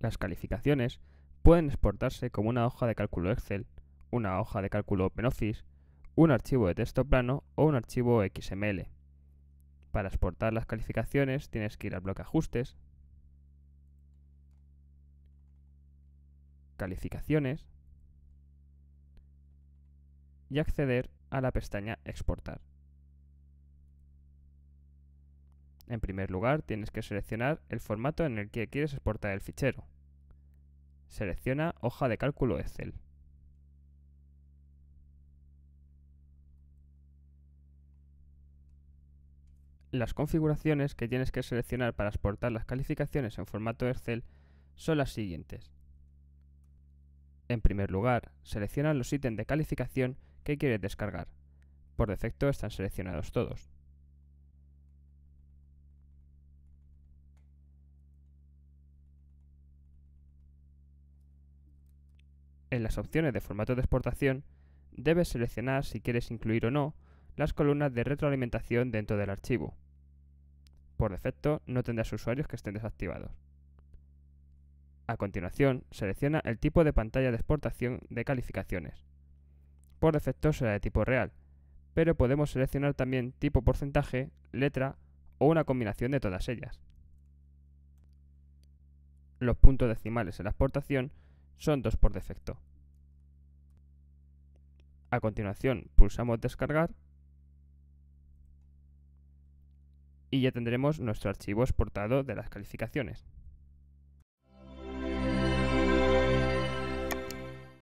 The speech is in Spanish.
Las calificaciones pueden exportarse como una hoja de cálculo Excel, una hoja de cálculo OpenOffice, un archivo de texto plano o un archivo XML. Para exportar las calificaciones tienes que ir al bloque Ajustes, Calificaciones y acceder a la pestaña Exportar. En primer lugar, tienes que seleccionar el formato en el que quieres exportar el fichero. Selecciona hoja de cálculo Excel. Las configuraciones que tienes que seleccionar para exportar las calificaciones en formato Excel son las siguientes. En primer lugar, selecciona los ítems de calificación que quieres descargar. Por defecto están seleccionados todos. En las opciones de formato de exportación, debes seleccionar si quieres incluir o no las columnas de retroalimentación dentro del archivo. Por defecto, no tendrás usuarios que estén desactivados. A continuación, selecciona el tipo de pantalla de exportación de calificaciones. Por defecto será de tipo real, pero podemos seleccionar también tipo porcentaje, letra o una combinación de todas ellas. Los puntos decimales en la exportación son dos por defecto. A continuación pulsamos descargar y ya tendremos nuestro archivo exportado de las calificaciones.